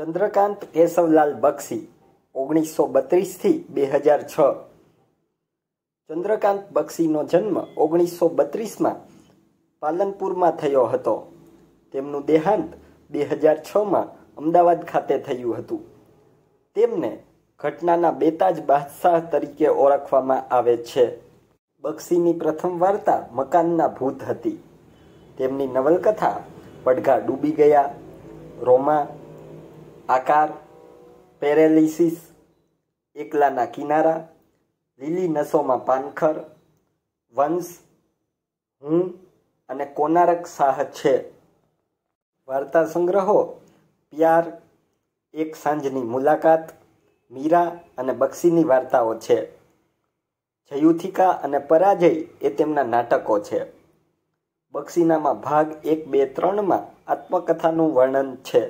ચંદ્રકાંત કેશવલાલ બક્ષી ઓગણીસો બત્રીસથી બે હજાર છ ચંદ્રકાંત બક્ષીનો જન્મ ઓગણીસો બત્રીસમાં પાલનપુરમાં થયો હતો તેમનું દેહાંત બે હજાર છમાં અમદાવાદ ખાતે થયું હતું તેમને ઘટનાના બેતાજ બાદશાહ તરીકે ઓળખવામાં આવે છે બક્ષીની પ્રથમ વાર્તા મકાનના ભૂત હતી તેમની નવલકથા પડઘા ડૂબી ગયા રોમા આકાર પેરેલિસિસ એકલાના કિનારા લીલી નસોમાં પાનખર વંશ હું અને કોનારક શાહ છે વાર્તા સંગ્રહો પ્યાર એક સાંજની મુલાકાત મીરા અને બક્ષીની વાર્તાઓ છે જયુથિકા અને પરાજય એ તેમના નાટકો છે બક્ષીનામાં ભાગ એક બે ત્રણમાં આત્મકથાનું વર્ણન છે